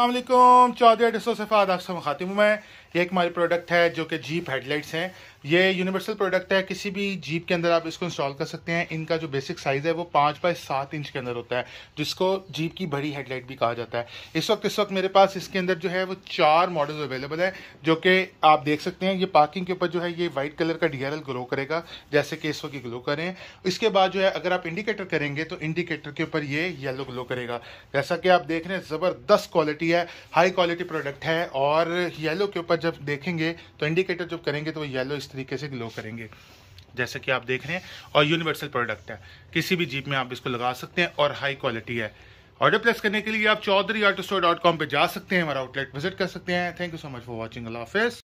अल्लाम चौधरी डिसो से फादाब से हूँ मैं ये एक हमारी प्रोडक्ट है जो कि जीप हेडलाइट्स हैं ये यूनिवर्सल प्रोडक्ट है किसी भी जीप के अंदर आप इसको इंस्टॉल कर सकते हैं इनका जो बेसिक साइज़ है वो पाँच बाय सात इंच के अंदर होता है जिसको जीप की बड़ी हेडलाइट भी कहा जाता है इस वक्त इस वक्त मेरे पास इसके अंदर जो है वो चार मॉडल अवेलेबल है जो कि आप देख सकते हैं ये पार्किंग के ऊपर जो है ये वाइट कलर का डी ग्लो करेगा जैसे कि इस वक्त ग्लो करें इसके बाद जो है अगर आप इंडिकेटर करेंगे तो इंडिकेटर के ऊपर ये येलो ग्लो करेगा जैसा कि आप देख रहे हैं ज़बरदस्त क्वालिटी है हाई क्वालिटी प्रोडक्ट है और येलो के ऊपर जब देखेंगे तो इंडिकेटर जब करेंगे तो वो येलो तरीके से ग्लो करेंगे जैसे कि आप देख रहे हैं और यूनिवर्सल प्रोडक्ट है किसी भी जीप में आप इसको लगा सकते हैं और हाई क्वालिटी है ऑर्डर प्लेस करने के लिए आप Chaudhary auto store dot com पर जा सकते हैं हमारा आउटलेट विजिट कर सकते हैं thank you so much for watching